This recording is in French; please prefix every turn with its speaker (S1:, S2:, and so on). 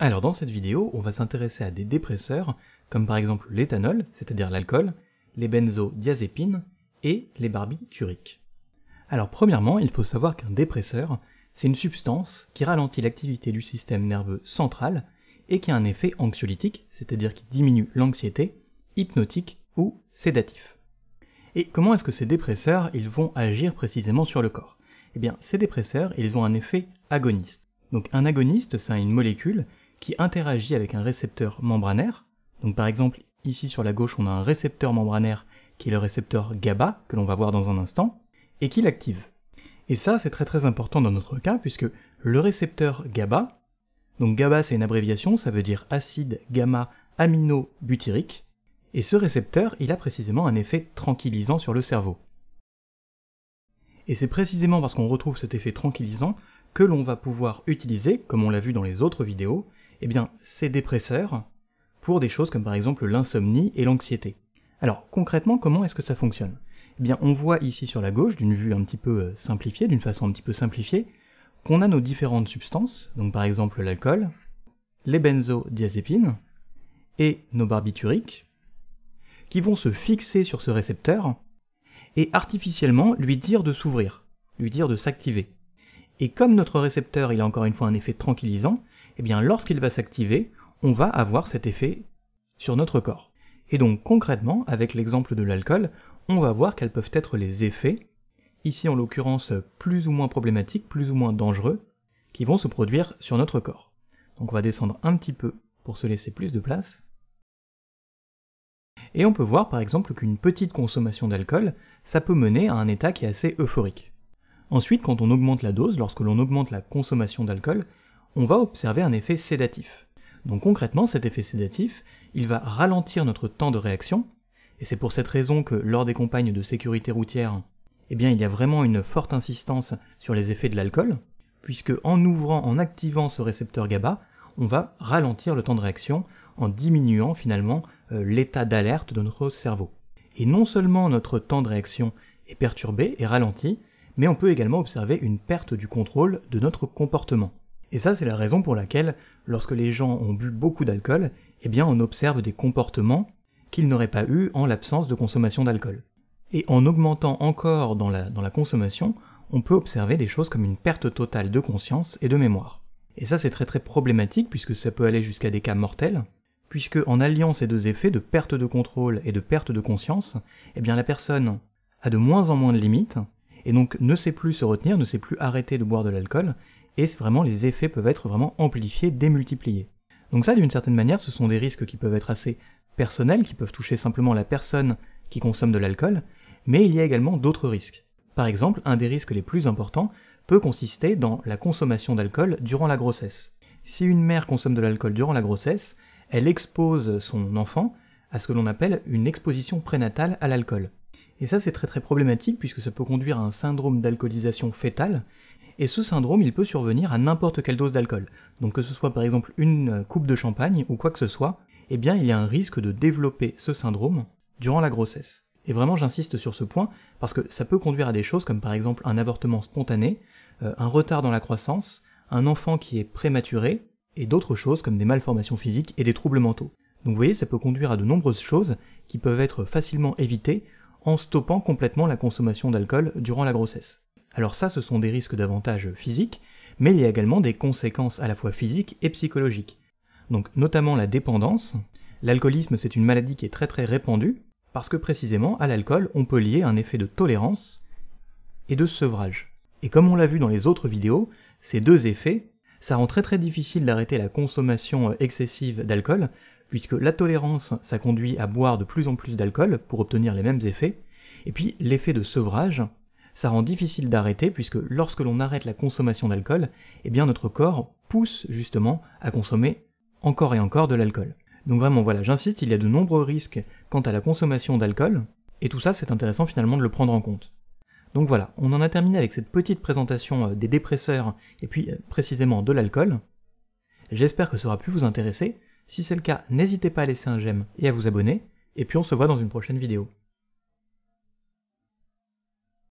S1: Alors dans cette vidéo, on va s'intéresser à des dépresseurs, comme par exemple l'éthanol, c'est-à-dire l'alcool, les benzodiazépines et les barbituriques. Alors premièrement, il faut savoir qu'un dépresseur, c'est une substance qui ralentit l'activité du système nerveux central et qui a un effet anxiolytique, c'est-à-dire qui diminue l'anxiété, hypnotique ou sédatif. Et comment est-ce que ces dépresseurs, ils vont agir précisément sur le corps Eh bien, ces dépresseurs, ils ont un effet agoniste. Donc un agoniste, c'est une molécule qui interagit avec un récepteur membranaire. Donc par exemple, ici sur la gauche, on a un récepteur membranaire qui est le récepteur GABA, que l'on va voir dans un instant, et qui l'active. Et ça, c'est très très important dans notre cas, puisque le récepteur GABA, donc GABA c'est une abréviation, ça veut dire acide gamma aminobutyrique, et ce récepteur, il a précisément un effet tranquillisant sur le cerveau. Et c'est précisément parce qu'on retrouve cet effet tranquillisant que l'on va pouvoir utiliser, comme on l'a vu dans les autres vidéos, eh bien, ces dépresseurs pour des choses comme par exemple l'insomnie et l'anxiété. Alors concrètement, comment est-ce que ça fonctionne Eh bien, on voit ici sur la gauche, d'une vue un petit peu euh, simplifiée, d'une façon un petit peu simplifiée, qu'on a nos différentes substances, donc par exemple l'alcool, les benzodiazépines et nos barbituriques, qui vont se fixer sur ce récepteur et artificiellement lui dire de s'ouvrir, lui dire de s'activer. Et comme notre récepteur il a encore une fois un effet tranquillisant, eh bien lorsqu'il va s'activer, on va avoir cet effet sur notre corps. Et donc concrètement, avec l'exemple de l'alcool, on va voir quels peuvent être les effets, ici en l'occurrence plus ou moins problématiques, plus ou moins dangereux, qui vont se produire sur notre corps. Donc on va descendre un petit peu pour se laisser plus de place. Et on peut voir par exemple qu'une petite consommation d'alcool, ça peut mener à un état qui est assez euphorique. Ensuite, quand on augmente la dose, lorsque l'on augmente la consommation d'alcool, on va observer un effet sédatif. Donc concrètement, cet effet sédatif, il va ralentir notre temps de réaction, et c'est pour cette raison que lors des campagnes de sécurité routière, eh bien il y a vraiment une forte insistance sur les effets de l'alcool, puisque en ouvrant, en activant ce récepteur GABA, on va ralentir le temps de réaction en diminuant finalement euh, l'état d'alerte de notre cerveau. Et non seulement notre temps de réaction est perturbé et ralenti, mais on peut également observer une perte du contrôle de notre comportement. Et ça, c'est la raison pour laquelle, lorsque les gens ont bu beaucoup d'alcool, eh bien, on observe des comportements qu'ils n'auraient pas eu en l'absence de consommation d'alcool. Et en augmentant encore dans la, dans la consommation, on peut observer des choses comme une perte totale de conscience et de mémoire. Et ça, c'est très très problématique puisque ça peut aller jusqu'à des cas mortels, puisque en alliant ces deux effets de perte de contrôle et de perte de conscience, eh bien, la personne a de moins en moins de limites, et donc ne sait plus se retenir, ne sait plus arrêter de boire de l'alcool, et vraiment les effets peuvent être vraiment amplifiés, démultipliés. Donc ça, d'une certaine manière, ce sont des risques qui peuvent être assez personnels, qui peuvent toucher simplement la personne qui consomme de l'alcool, mais il y a également d'autres risques. Par exemple, un des risques les plus importants peut consister dans la consommation d'alcool durant la grossesse. Si une mère consomme de l'alcool durant la grossesse, elle expose son enfant à ce que l'on appelle une exposition prénatale à l'alcool. Et ça c'est très très problématique puisque ça peut conduire à un syndrome d'alcoolisation fétale, et ce syndrome il peut survenir à n'importe quelle dose d'alcool. Donc que ce soit par exemple une euh, coupe de champagne ou quoi que ce soit, eh bien il y a un risque de développer ce syndrome durant la grossesse. Et vraiment j'insiste sur ce point parce que ça peut conduire à des choses comme par exemple un avortement spontané, euh, un retard dans la croissance, un enfant qui est prématuré, et d'autres choses comme des malformations physiques et des troubles mentaux. Donc vous voyez, ça peut conduire à de nombreuses choses qui peuvent être facilement évitées en stoppant complètement la consommation d'alcool durant la grossesse. Alors ça, ce sont des risques davantage physiques, mais il y a également des conséquences à la fois physiques et psychologiques. Donc notamment la dépendance. L'alcoolisme, c'est une maladie qui est très très répandue, parce que précisément à l'alcool, on peut lier un effet de tolérance et de sevrage. Et comme on l'a vu dans les autres vidéos, ces deux effets, ça rend très très difficile d'arrêter la consommation excessive d'alcool, puisque la tolérance, ça conduit à boire de plus en plus d'alcool pour obtenir les mêmes effets, et puis l'effet de sevrage, ça rend difficile d'arrêter puisque lorsque l'on arrête la consommation d'alcool, eh bien notre corps pousse justement à consommer encore et encore de l'alcool. Donc vraiment voilà, j'insiste, il y a de nombreux risques quant à la consommation d'alcool, et tout ça c'est intéressant finalement de le prendre en compte. Donc voilà, on en a terminé avec cette petite présentation euh, des dépresseurs et puis euh, précisément de l'alcool. J'espère que ça aura pu vous intéresser. Si c'est le cas, n'hésitez pas à laisser un j'aime et à vous abonner, et puis on se voit dans une prochaine vidéo.